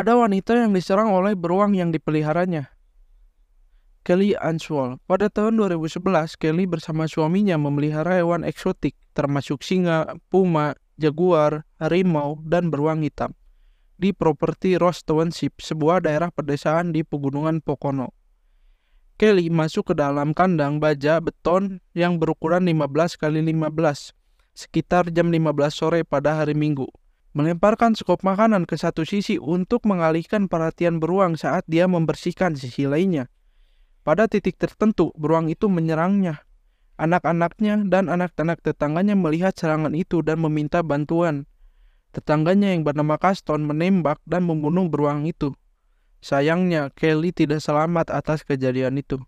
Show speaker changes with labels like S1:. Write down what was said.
S1: Ada wanita yang diserang oleh beruang yang dipeliharanya. Kelly Answall. Pada tahun 2011, Kelly bersama suaminya memelihara hewan eksotik, termasuk singa, puma, jaguar, harimau, dan beruang hitam, di properti Ross Township, sebuah daerah pedesaan di pegunungan Pocono. Kelly masuk ke dalam kandang baja beton yang berukuran 15 x 15 sekitar jam 15 sore pada hari Minggu melemparkan skop makanan ke satu sisi untuk mengalihkan perhatian beruang saat dia membersihkan sisi lainnya. Pada titik tertentu, beruang itu menyerangnya. Anak-anaknya dan anak-anak tetangganya melihat serangan itu dan meminta bantuan. Tetangganya yang bernama Kaston menembak dan membunuh beruang itu. Sayangnya, Kelly tidak selamat atas kejadian itu.